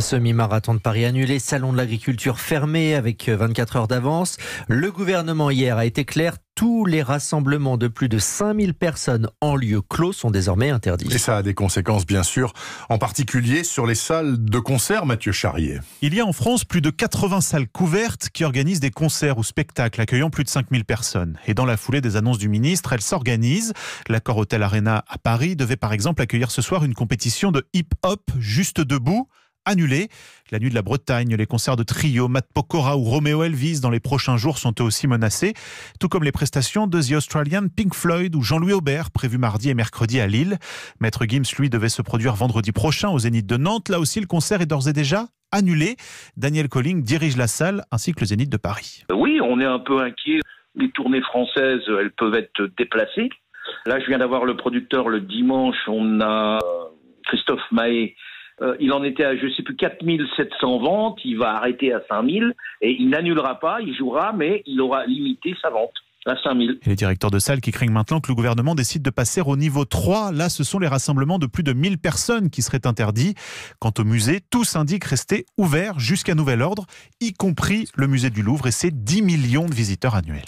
Semi-marathon de Paris annulé, salon de l'agriculture fermé avec 24 euh, heures d'avance. Le gouvernement hier a été clair, tous les rassemblements de plus de 5000 personnes en lieu clos sont désormais interdits. Et ça a des conséquences, bien sûr, en particulier sur les salles de concert, Mathieu Charrier. Il y a en France plus de 80 salles couvertes qui organisent des concerts ou spectacles accueillant plus de 5000 personnes. Et dans la foulée des annonces du ministre, elles s'organisent. L'accord Hôtel Arena à Paris devait par exemple accueillir ce soir une compétition de hip-hop juste debout annulé La nuit de la Bretagne, les concerts de trio, Matt Pokora ou Romeo Elvis dans les prochains jours sont eux aussi menacés, tout comme les prestations de The Australian Pink Floyd ou Jean-Louis Aubert prévues mardi et mercredi à Lille. Maître Gims, lui, devait se produire vendredi prochain au Zénith de Nantes. Là aussi, le concert est d'ores et déjà annulé. Daniel Colling dirige la salle ainsi que le Zénith de Paris. Oui, on est un peu inquiet. Les tournées françaises, elles peuvent être déplacées. Là, je viens d'avoir le producteur le dimanche. On a euh, Christophe Mahé euh, il en était à, je sais plus, 4700 ventes. Il va arrêter à 5000 et il n'annulera pas, il jouera, mais il aura limité sa vente. À 5000. Et les directeurs de salles qui craignent maintenant que le gouvernement décide de passer au niveau 3. Là, ce sont les rassemblements de plus de 1000 personnes qui seraient interdits. Quant au musée, tout s'indique rester ouverts jusqu'à nouvel ordre, y compris le musée du Louvre et ses 10 millions de visiteurs annuels.